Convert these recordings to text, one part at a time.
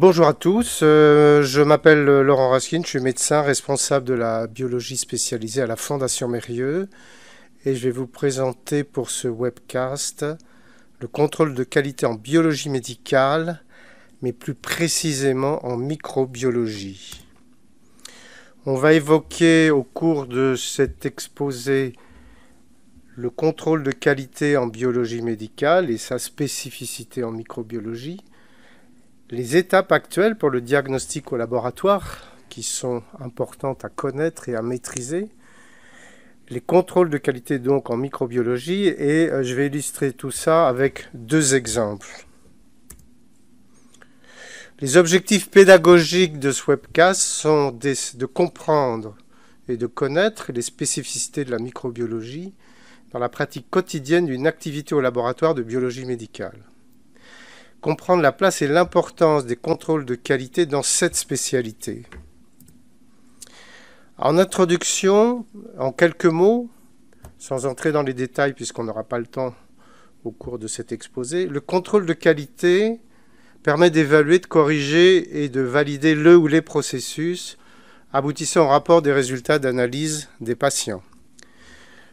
Bonjour à tous, euh, je m'appelle euh, Laurent Raskin, je suis médecin responsable de la biologie spécialisée à la Fondation Mérieux et je vais vous présenter pour ce webcast le contrôle de qualité en biologie médicale, mais plus précisément en microbiologie. On va évoquer au cours de cet exposé le contrôle de qualité en biologie médicale et sa spécificité en microbiologie les étapes actuelles pour le diagnostic au laboratoire, qui sont importantes à connaître et à maîtriser, les contrôles de qualité donc en microbiologie, et euh, je vais illustrer tout ça avec deux exemples. Les objectifs pédagogiques de ce webcast sont de comprendre et de connaître les spécificités de la microbiologie dans la pratique quotidienne d'une activité au laboratoire de biologie médicale comprendre la place et l'importance des contrôles de qualité dans cette spécialité. En introduction, en quelques mots, sans entrer dans les détails puisqu'on n'aura pas le temps au cours de cet exposé, le contrôle de qualité permet d'évaluer, de corriger et de valider le ou les processus aboutissant au rapport des résultats d'analyse des patients.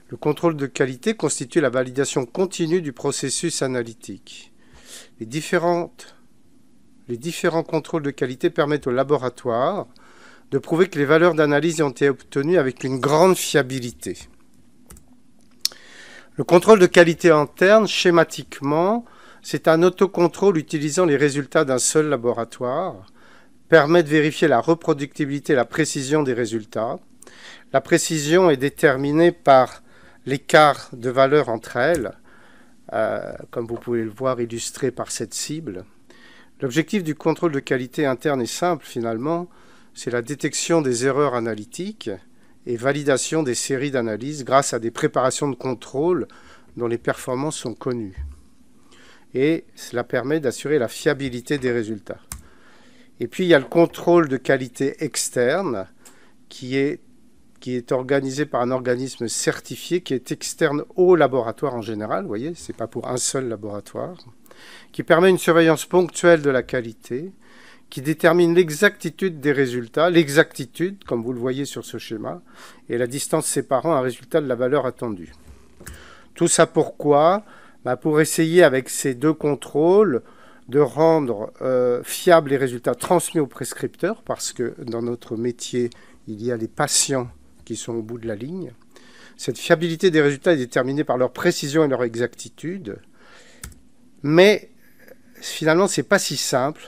Le contrôle de qualité constitue la validation continue du processus analytique. Les, différents contrôles de qualité permettent au laboratoire de prouver que les valeurs d'analyse ont été obtenues avec une grande fiabilité. Le contrôle de qualité interne, schématiquement, c'est un autocontrôle utilisant les résultats d'un seul laboratoire, permet de vérifier la reproductibilité et la précision des résultats. La précision est déterminée par l'écart de valeur entre elles, euh, comme vous pouvez le voir illustré par cette cible. L'objectif du contrôle de qualité interne est simple finalement, c'est la détection des erreurs analytiques et validation des séries d'analyses grâce à des préparations de contrôle dont les performances sont connues. Et cela permet d'assurer la fiabilité des résultats. Et puis il y a le contrôle de qualité externe qui est qui est organisé par un organisme certifié qui est externe au laboratoire en général, vous voyez, ce n'est pas pour un seul laboratoire, qui permet une surveillance ponctuelle de la qualité, qui détermine l'exactitude des résultats, l'exactitude, comme vous le voyez sur ce schéma, et la distance séparant un résultat de la valeur attendue. Tout ça pourquoi bah, Pour essayer avec ces deux contrôles de rendre euh, fiables les résultats transmis aux prescripteurs, parce que dans notre métier, il y a les patients qui sont au bout de la ligne. Cette fiabilité des résultats est déterminée par leur précision et leur exactitude. Mais finalement, ce n'est pas si simple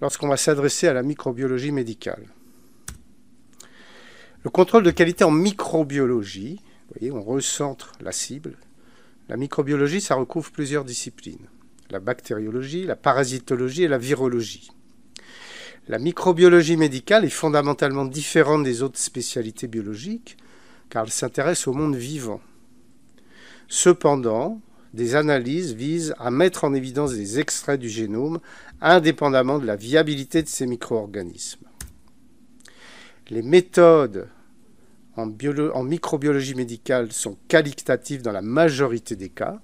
lorsqu'on va s'adresser à la microbiologie médicale. Le contrôle de qualité en microbiologie, vous voyez, on recentre la cible. La microbiologie, ça recouvre plusieurs disciplines. La bactériologie, la parasitologie et la virologie. La microbiologie médicale est fondamentalement différente des autres spécialités biologiques car elle s'intéresse au monde vivant. Cependant, des analyses visent à mettre en évidence des extraits du génome indépendamment de la viabilité de ces micro-organismes. Les méthodes en, en microbiologie médicale sont qualitatives dans la majorité des cas,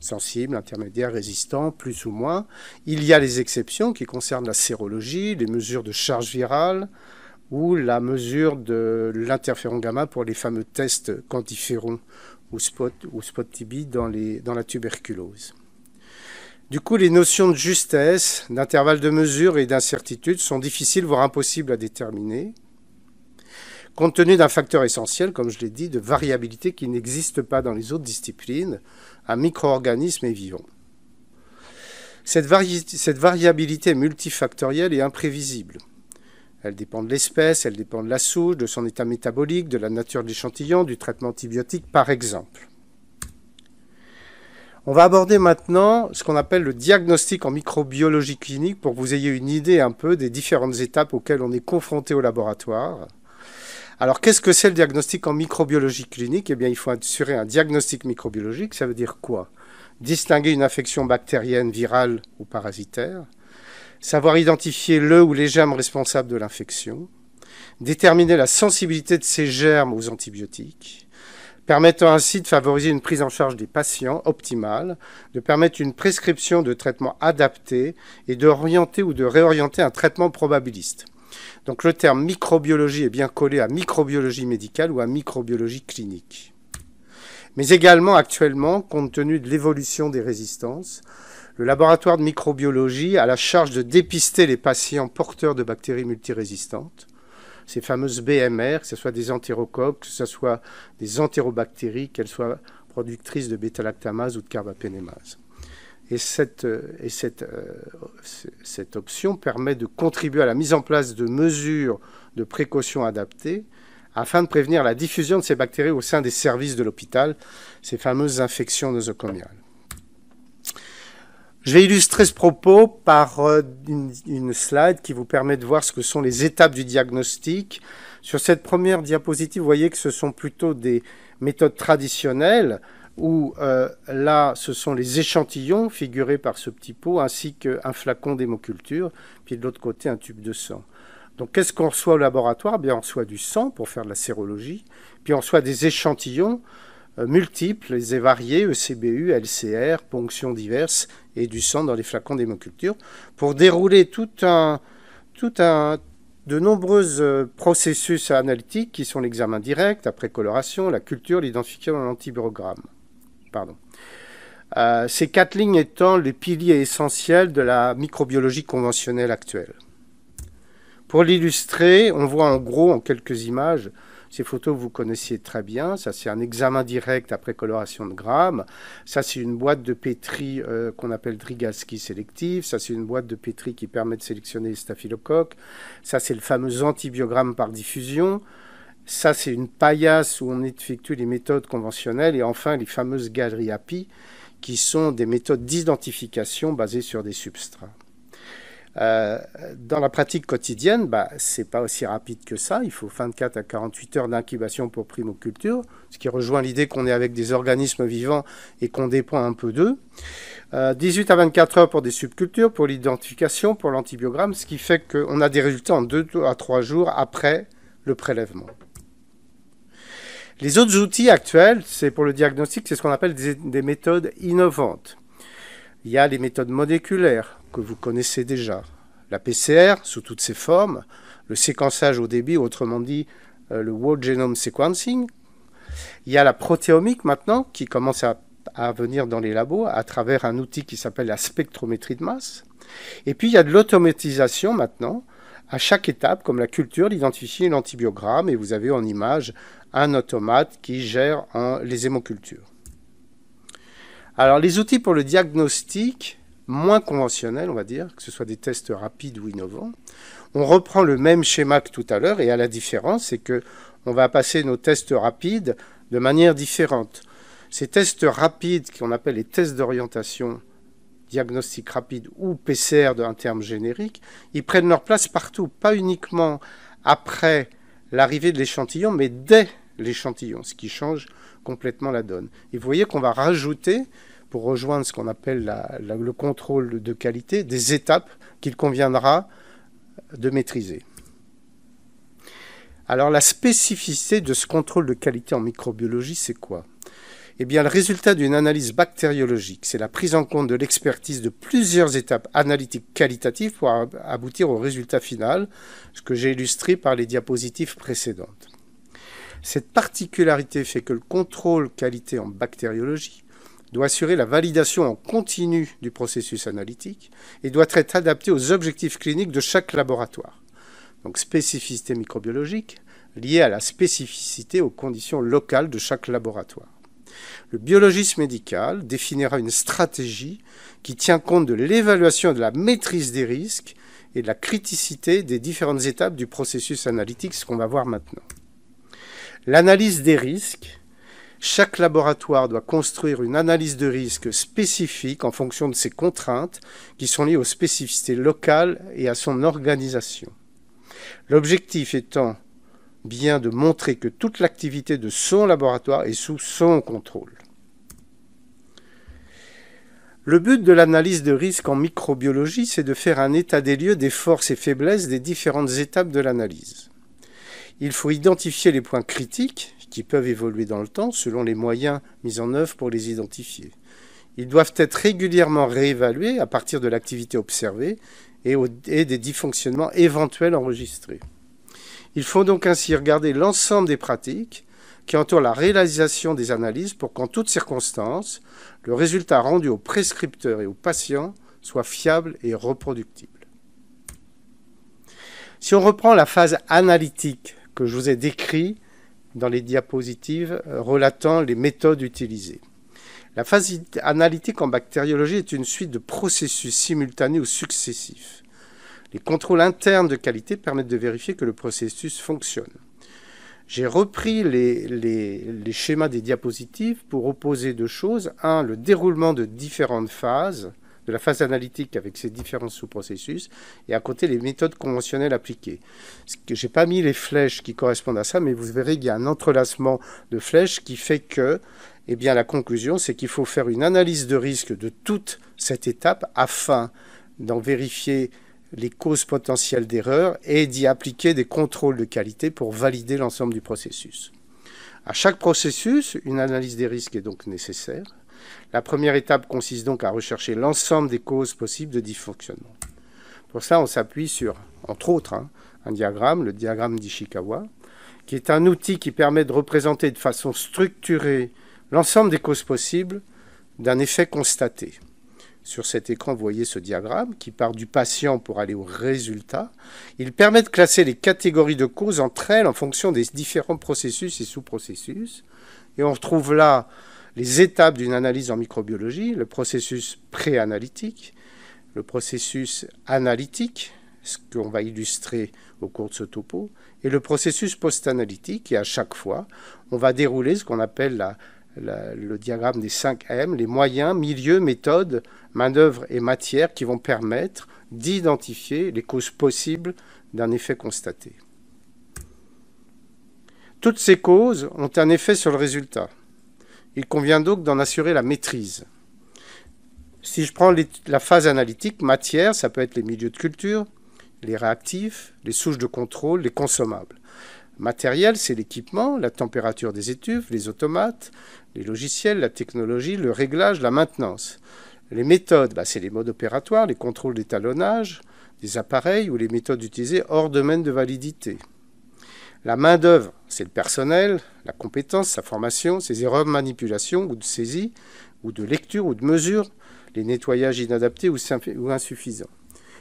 sensibles, intermédiaires, résistants, plus ou moins. Il y a les exceptions qui concernent la sérologie, les mesures de charge virale ou la mesure de l'interféron gamma pour les fameux tests quantiférons ou spot ou spot dans, dans la tuberculose. Du coup, les notions de justesse, d'intervalle de mesure et d'incertitude sont difficiles, voire impossibles à déterminer compte tenu d'un facteur essentiel, comme je l'ai dit, de variabilité qui n'existe pas dans les autres disciplines, un micro-organisme est vivant. Cette, variabilité multifactorielle est imprévisible. Elle dépend de l'espèce, elle dépend de la souche, de son état métabolique, de la nature de l'échantillon, du traitement antibiotique par exemple. On va aborder maintenant ce qu'on appelle le diagnostic en microbiologie clinique pour que vous ayez une idée un peu des différentes étapes auxquelles on est confronté au laboratoire. Alors, qu'est-ce que c'est le diagnostic en microbiologie clinique Eh bien, il faut assurer un diagnostic microbiologique. Ça veut dire quoi Distinguer une infection bactérienne, virale ou parasitaire. Savoir identifier le ou les germes responsables de l'infection. Déterminer la sensibilité de ces germes aux antibiotiques permettant ainsi de favoriser une prise en charge des patients optimale, de permettre une prescription de traitement adapté et d'orienter ou de réorienter un traitement probabiliste. Donc le terme microbiologie est bien collé à microbiologie médicale ou à microbiologie clinique. Mais également actuellement, compte tenu de l'évolution des résistances, le laboratoire de microbiologie a la charge de dépister les patients porteurs de bactéries multirésistantes, ces fameuses BMR, que ce soit des entérocoques, que ce soit des entérobactéries, qu'elles soient productrices de bêta ou de carbapénémase. Et euh, euh, cette, option permet de contribuer à la mise en place de mesures de précaution adaptées afin de prévenir la diffusion de ces bactéries au sein des services de l'hôpital, ces fameuses infections nosocomiales. Je vais illustrer ce propos par euh, une, slide qui vous permet de voir ce que sont les étapes du diagnostic. Sur cette première diapositive, vous voyez que ce sont plutôt des méthodes traditionnelles où euh, là, ce sont les échantillons figurés par ce petit pot, ainsi qu'un flacon d'hémoculture, puis de l'autre côté, un tube de sang. Donc, qu'est-ce qu'on reçoit au laboratoire eh On reçoit du sang pour faire de la sérologie, puis on reçoit des échantillons euh, multiples et variés, ECBU, LCR, ponctions diverses, et du sang dans les flacons d'hémoculture, pour dérouler tout un, de nombreux euh, processus analytiques qui sont l'examen direct, après coloration, la culture, l'identification dans l'antibiogramme. Euh, ces quatre lignes étant les piliers essentiels de la microbiologie conventionnelle actuelle. Pour l'illustrer, on voit en gros, en quelques images, ces photos vous connaissiez très bien. Ça, c'est un examen direct après coloration de grammes. Ça, c'est une boîte de pétri euh, qu'on appelle Drigalski sélective. Ça, c'est une boîte de pétri qui permet de sélectionner les staphylocoques. Ça, c'est le fameux antibiogramme par diffusion. Ça, c'est une paillasse où on effectue les méthodes conventionnelles. Et enfin, les fameuses galeries API, qui sont des méthodes d'identification basées sur des substrats. Euh, dans la pratique quotidienne, bah, ce n'est pas aussi rapide que ça. Il faut 24 à 48 heures d'incubation pour primoculture, ce qui rejoint l'idée qu'on est avec des organismes vivants et qu'on dépend un peu d'eux. 18 euh, à 24 heures pour des subcultures, pour l'identification, pour l'antibiogramme, ce qui fait qu'on a des résultats en 2 à 3 jours après le prélèvement. Les autres outils actuels, c'est pour le diagnostic, c'est ce qu'on appelle des, méthodes innovantes. Il y a les méthodes moléculaires que vous connaissez déjà, la PCR sous toutes ses formes, le séquençage au débit, autrement dit euh, le World genome sequencing. Il y a la protéomique maintenant qui commence à, à venir dans les labos à travers un outil qui s'appelle la spectrométrie de masse. Et puis il y a de l'automatisation maintenant à chaque étape, comme la culture, l'identifier, l'antibiogramme et vous avez en image un automate qui gère les hémocultures. Alors les outils pour le diagnostic, moins conventionnels on va dire, que ce soit des tests rapides ou innovants, on reprend le même schéma que tout à l'heure et à la différence, c'est que on va passer nos tests rapides de manière différente. Ces tests rapides qu'on appelle les tests d'orientation, diagnostic rapide ou PCR d'un terme générique, ils prennent leur place partout, pas uniquement après l'arrivée de l'échantillon, mais dès l'échantillon, ce qui change complètement la donne. Et vous voyez qu'on va rajouter, pour rejoindre ce qu'on appelle le contrôle de qualité, des étapes qu'il conviendra de maîtriser. Alors la spécificité de ce contrôle de qualité en microbiologie, c'est quoi eh bien, le résultat d'une analyse bactériologique, c'est la prise en compte de l'expertise de plusieurs étapes analytiques qualitatives pour aboutir au résultat final, ce que j'ai illustré par les diapositives précédentes. Cette particularité fait que le contrôle qualité en bactériologie doit assurer la validation en continu du processus analytique et doit être adapté aux objectifs cliniques de chaque laboratoire. Donc spécificité microbiologique liée à la spécificité aux conditions locales de chaque laboratoire. Le biologiste médical définira une stratégie qui tient compte de l'évaluation de la maîtrise des risques et de la criticité des différentes étapes du processus analytique, ce qu'on va voir maintenant. L'analyse des risques. Chaque laboratoire doit construire une analyse de risque spécifique en fonction de ses contraintes qui sont liées aux spécificités locales et à son organisation. L'objectif étant bien de montrer que toute l'activité de son laboratoire est sous son contrôle. Le but de l'analyse de risque en microbiologie, c'est de faire un état des lieux des forces et faiblesses des différentes étapes de l'analyse. Il faut identifier les points critiques qui peuvent évoluer dans le temps selon les moyens mis en œuvre pour les identifier. Ils doivent être régulièrement réévalués à partir de l'activité observée et, des dysfonctionnements éventuels enregistrés. Il faut donc ainsi regarder l'ensemble des pratiques qui entourent la réalisation des analyses pour qu'en toutes circonstances, le résultat rendu aux prescripteurs et aux patients soit fiable et reproductible. Si on reprend la phase analytique que je vous ai décrite dans les diapositives euh, relatant les méthodes utilisées, la phase analytique en bactériologie est une suite de processus simultanés ou successifs les contrôles internes de qualité permettent de vérifier que le processus fonctionne. J'ai repris les, schémas des diapositives pour opposer deux choses. Un, le déroulement de différentes phases, de la phase analytique avec ses différents sous-processus, et à côté les méthodes conventionnelles appliquées. Je n'ai pas mis les flèches qui correspondent à ça, mais vous verrez qu'il y a un entrelacement de flèches qui fait que eh bien, la conclusion, c'est qu'il faut faire une analyse de risque de toute cette étape afin d'en vérifier les causes potentielles d'erreur et d'y appliquer des contrôles de qualité pour valider l'ensemble du processus. À chaque processus, une analyse des risques est donc nécessaire. La première étape consiste donc à rechercher l'ensemble des causes possibles de dysfonctionnement. Pour ça, on s'appuie sur, entre autres, hein, un diagramme, le diagramme d'Ishikawa, qui est un outil qui permet de représenter de façon structurée l'ensemble des causes possibles d'un effet constaté. Sur cet écran, vous voyez ce diagramme qui part du patient pour aller au résultat. Il permet de classer les catégories de causes entre elles en fonction des différents processus et sous-processus. Et on retrouve là les étapes d'une analyse en microbiologie, le processus pré-analytique, le processus analytique, ce qu'on va illustrer au cours de ce topo, et le processus post-analytique. Et à chaque fois, on va dérouler ce qu'on appelle la le diagramme des 5 M, les moyens, milieux, méthodes, main-d'œuvre et matières qui vont permettre d'identifier les causes possibles d'un effet constaté. Toutes ces causes ont un effet sur le résultat. Il convient donc d'en assurer la maîtrise. Si je prends la phase analytique, matière, ça peut être les milieux de culture, les réactifs, les souches de contrôle, les consommables. Matériel, c'est l'équipement, la température des étuves, les automates, les logiciels, la technologie, le réglage, la maintenance. Les méthodes, bah, c'est les modes opératoires, les contrôles d'étalonnage des appareils ou les méthodes utilisées hors domaine de validité. La main-d'œuvre, c'est le personnel, la compétence, sa formation, ses erreurs de manipulation ou de saisie, ou de lecture ou de mesure, les nettoyages inadaptés ou insuffisants.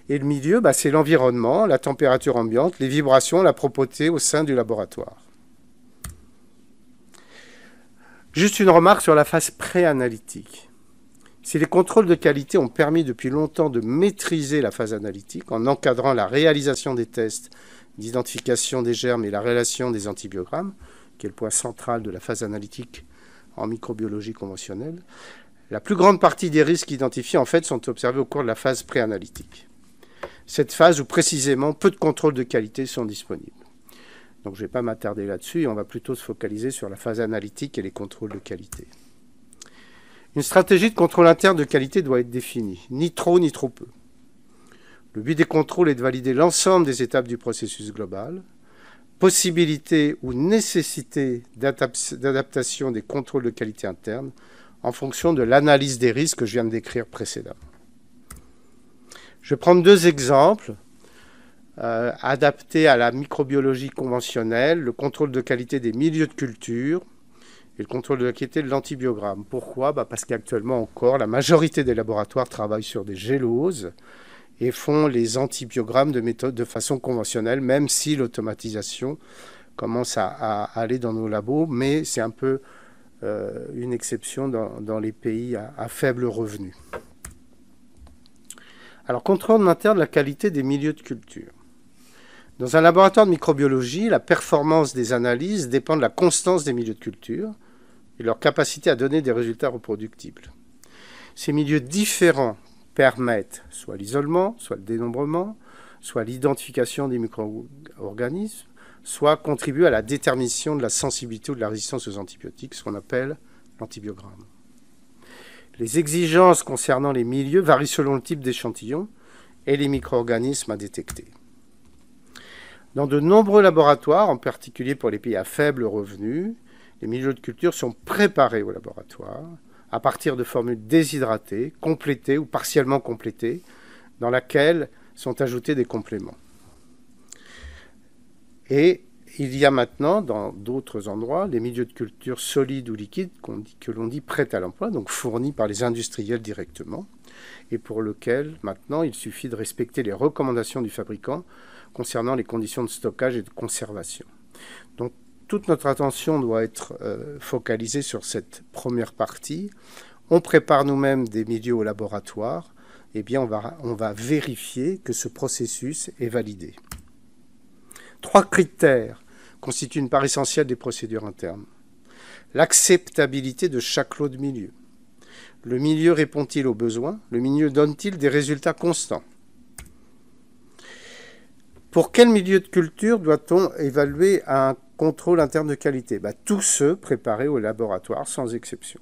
Et le milieu, bah, c'est l'environnement, la température ambiante, les vibrations, la propreté au sein du laboratoire. Juste une remarque sur la phase pré-analytique. Si les contrôles de qualité ont permis depuis longtemps de maîtriser la phase analytique en encadrant la réalisation des tests d'identification des germes et la relation des antibiogrammes, qui est le point central de la phase analytique en microbiologie conventionnelle, la plus grande partie des risques identifiés en fait sont observés au cours de la phase préanalytique cette phase où précisément peu de contrôles de qualité sont disponibles. Donc je ne vais pas m'attarder là-dessus, on va plutôt se focaliser sur la phase analytique et les contrôles de qualité. Une stratégie de contrôle interne de qualité doit être définie, ni trop ni trop peu. Le but des contrôles est de valider l'ensemble des étapes du processus global. Possibilité ou nécessité d'adaptation des contrôles de qualité interne en fonction de l'analyse des risques que je viens de décrire précédemment. Je vais prendre deux exemples. Euh, adaptés à la microbiologie conventionnelle, le contrôle de qualité des milieux de culture et le contrôle de qualité de l'antibiogramme. Pourquoi bah, Parce qu'actuellement encore, la majorité des laboratoires travaillent sur des géloses et font les antibiogrammes de, façon conventionnelle, même si l'automatisation commence à, aller dans nos labos, mais c'est un peu euh, une exception dans, les pays à faible revenu. Alors, contrôle en interne de la qualité des milieux de culture. Dans un laboratoire de microbiologie, la performance des analyses dépend de la constance des milieux de culture et de leur capacité à donner des résultats reproductibles. Ces milieux différents permettent soit l'isolement, soit le dénombrement, soit l'identification des micro-organismes, soit contribuent à la détermination de la sensibilité ou de la résistance aux antibiotiques, ce qu'on appelle l'antibiogramme. Les exigences concernant les milieux varient selon le type d'échantillon et les micro-organismes à détecter. Dans de nombreux laboratoires, en particulier pour les pays à faible revenu, les milieux de culture sont préparés au laboratoire à partir de formules déshydratées, complétées ou partiellement complétées, dans laquelle sont ajoutés des compléments. Et il y a maintenant, dans d'autres endroits, les milieux de culture solides ou liquides que l'on dit prêts à l'emploi, donc fournis par les industriels directement, et pour lequel maintenant il suffit de respecter les recommandations du fabricant concernant les conditions de stockage et de conservation. Donc toute notre attention doit être euh, focalisée sur cette première partie. On prépare nous-mêmes des milieux au laboratoire, et eh bien on va, on va vérifier que ce processus est validé. Trois critères constitue une part essentielle des procédures internes. L'acceptabilité de chaque lot de milieu. Le milieu répond-il aux besoins Le milieu donne-t-il des résultats constants Pour quel milieu de culture doit-on évaluer un contrôle interne de qualité bah, Tous ceux préparés au laboratoire, sans exception.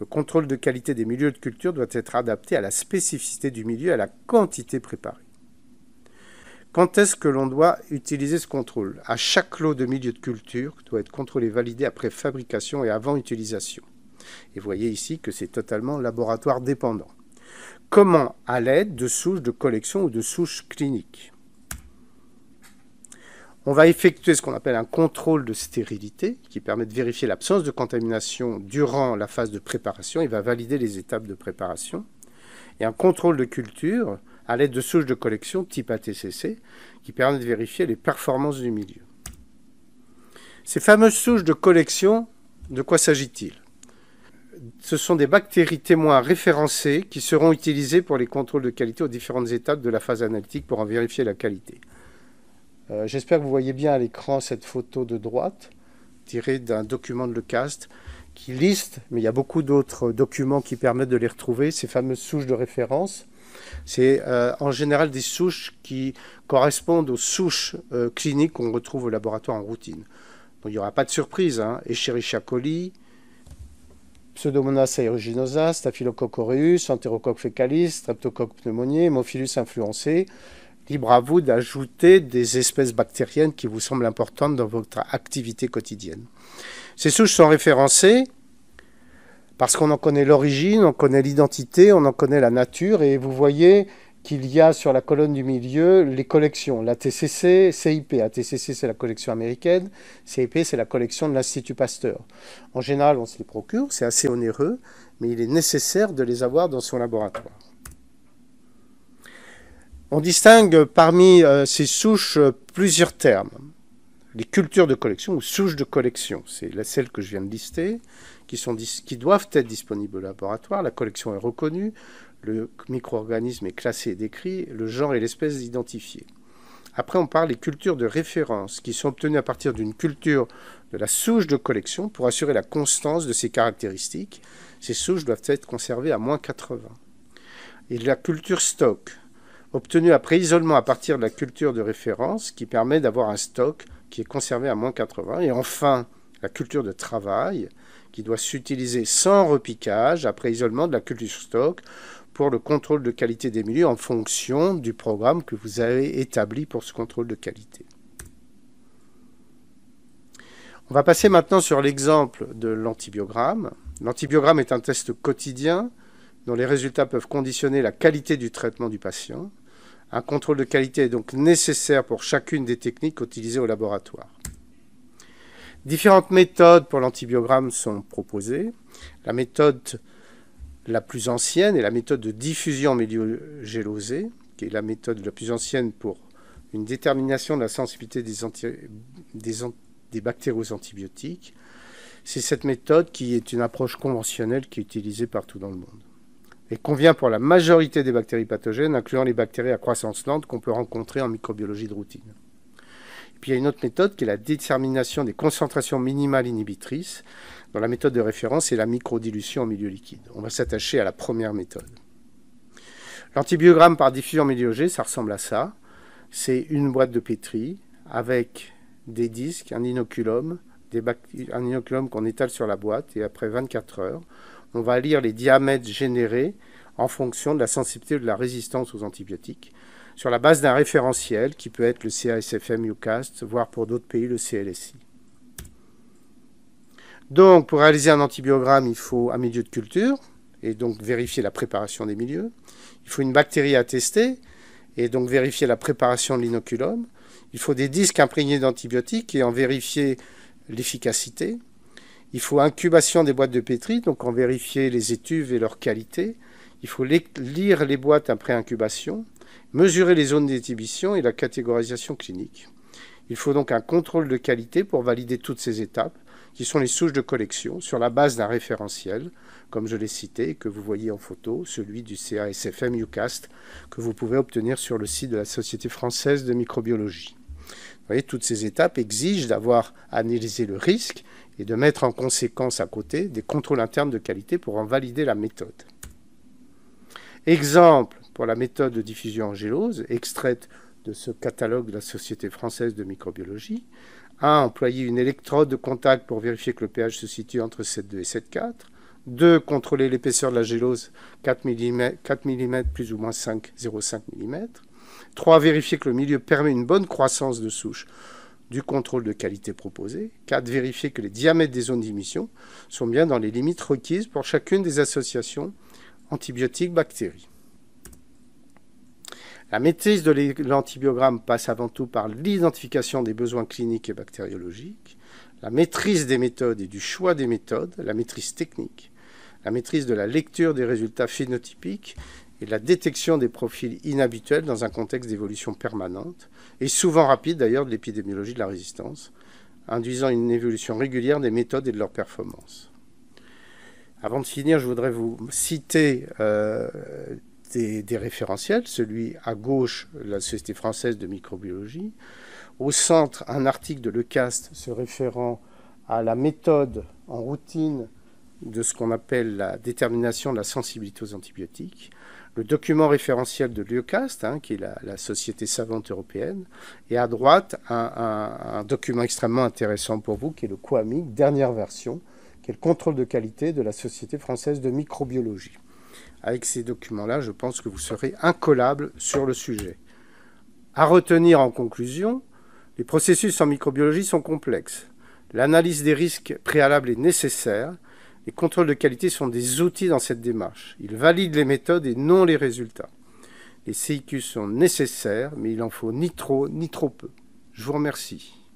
Le contrôle de qualité des milieux de culture doit être adapté à la spécificité du milieu, à la quantité préparée. Quand est-ce que l'on doit utiliser ce contrôle À chaque lot de milieu de culture doit être contrôlé validé après fabrication et avant utilisation. Et voyez ici que c'est totalement laboratoire dépendant. Comment à l'aide de souches de collection ou de souches cliniques on va effectuer ce qu'on appelle un contrôle de stérilité qui permet de vérifier l'absence de contamination durant la phase de préparation. Il va valider les étapes de préparation. Et un contrôle de culture à l'aide de souches de collection type ATCC qui permettent de vérifier les performances du milieu. Ces fameuses souches de collection, de quoi s'agit-il Ce sont des bactéries témoins référencées qui seront utilisées pour les contrôles de qualité aux différentes étapes de la phase analytique pour en vérifier la qualité. Euh, j'espère que vous voyez bien à l'écran cette photo de droite tirée d'un document de LeCast qui liste, mais il y a beaucoup d'autres documents qui permettent de les retrouver, ces fameuses souches de référence c'est euh, en général des souches qui correspondent aux souches euh, cliniques qu'on retrouve au laboratoire en routine. Donc il n'y aura pas de surprise. Hein. coli, Pseudomonas aeruginosa, Staphylococcus aureus, Enterococcus fecalis, Streptococcus pneumoniae, Hémophilus influencé. Libre à vous d'ajouter des espèces bactériennes qui vous semblent importantes dans votre activité quotidienne. Ces souches sont référencées parce qu'on en connaît l'origine, on connaît l'identité, on en connaît la nature, et vous voyez qu'il y a sur la colonne du milieu les collections, la TCC, CIP. La TCC, c'est la collection américaine, CIP, c'est la collection de l'Institut Pasteur. En général, on se les procure, c'est assez onéreux, mais il est nécessaire de les avoir dans son laboratoire. On distingue parmi euh, ces souches plusieurs termes les cultures de collection ou souches de collection. C'est celles que je viens de lister, qui, sont, qui doivent être disponibles au laboratoire. La collection est reconnue, le micro-organisme est classé et décrit, le genre et l'espèce identifiés. Après, on parle des cultures de référence, qui sont obtenues à partir d'une culture de la souche de collection pour assurer la constance de ses caractéristiques. Ces souches doivent être conservées à moins 80. Et la culture stock, obtenu après isolement à partir de la culture de référence qui permet d'avoir un stock qui est conservé à moins 80. Et enfin, la culture de travail qui doit s'utiliser sans repiquage après isolement de la culture stock pour le contrôle de qualité des milieux en fonction du programme que vous avez établi pour ce contrôle de qualité. On va passer maintenant sur l'exemple de l'antibiogramme. L'antibiogramme est un test quotidien dont les résultats peuvent conditionner la qualité du traitement du patient. Un contrôle de qualité est donc nécessaire pour chacune des techniques utilisées au laboratoire. Différentes méthodes pour l'antibiogramme sont proposées. La méthode la plus ancienne est la méthode de diffusion en milieu gélosé, qui est la méthode la plus ancienne pour une détermination de la sensibilité des, des bactéries aux antibiotiques. C'est cette méthode qui est une approche conventionnelle qui est utilisée partout dans le monde et convient pour la majorité des bactéries pathogènes, incluant les bactéries à croissance lente qu'on peut rencontrer en microbiologie de routine. puis il y a une autre méthode qui est la détermination des concentrations minimales inhibitrices, Dans la méthode de référence est la microdilution en milieu liquide. On va s'attacher à la première méthode. L'antibiogramme par diffusion en milieu G, ça ressemble à ça. C'est une boîte de pétri avec des disques, un inoculum, des un inoculum qu'on étale sur la boîte et après 24 heures, on va lire les diamètres générés en fonction de la sensibilité ou de la résistance aux antibiotiques, sur la base d'un référentiel qui peut être le CASFM UCAST, voire pour d'autres pays le CLSI. Donc, pour réaliser un antibiogramme, il faut un milieu de culture, et donc vérifier la préparation des milieux. Il faut une bactérie à tester, et donc vérifier la préparation de l'inoculum. Il faut des disques imprégnés d'antibiotiques et en vérifier l'efficacité. Il faut incubation des boîtes de pétri, donc en vérifier les étuves et leur qualité. Il faut lire les boîtes après incubation, mesurer les zones d'étibition et la catégorisation clinique. Il faut donc un contrôle de qualité pour valider toutes ces étapes, qui sont les souches de collection, sur la base d'un référentiel, comme je l'ai cité, que vous voyez en photo, celui du CASFM UCAST, que vous pouvez obtenir sur le site de la Société française de microbiologie toutes ces étapes exigent d'avoir analysé le risque et de mettre en conséquence à côté des contrôles internes de qualité pour en valider la méthode. Exemple pour la méthode de diffusion en gélose, extraite de ce catalogue de la Société française de microbiologie, a Employer une électrode de contact pour vérifier que le pH se situe entre 7,2 et 7,4. 2. Contrôler l'épaisseur de la gélose 4 mm, 4 mm plus ou moins 5,05 mm. 3. Vérifier que le milieu permet une bonne croissance de souche du contrôle de qualité proposé. 4. Vérifier que les diamètres des zones d'émission sont bien dans les limites requises pour chacune des associations antibiotiques-bactéries. La maîtrise de l'antibiogramme passe avant tout par l'identification des besoins cliniques et bactériologiques, la maîtrise des méthodes et du choix des méthodes, la maîtrise technique, la maîtrise de la lecture des résultats phénotypiques et la détection des profils inhabituels dans un contexte d'évolution permanente, et souvent rapide d'ailleurs de l'épidémiologie de la résistance, induisant une évolution régulière des méthodes et de leurs performances. Avant de finir, je voudrais vous citer euh, des, référentiels, celui à gauche, la Société française de microbiologie, au centre, un article de Lecast se référant à la méthode en routine de ce qu'on appelle la détermination de la sensibilité aux antibiotiques, le document référentiel de l'UECAST, hein, qui est la, société savante européenne, et à droite, un, document extrêmement intéressant pour vous, qui est le COAMIC, dernière version, qui est le contrôle de qualité de la Société française de microbiologie. Avec ces documents-là, je pense que vous serez incollable sur le sujet. À retenir en conclusion, les processus en microbiologie sont complexes. L'analyse des risques préalables est nécessaire, les contrôles de qualité sont des outils dans cette démarche. Ils valident les méthodes et non les résultats. Les CIQ sont nécessaires, mais il en faut ni trop ni trop peu. Je vous remercie.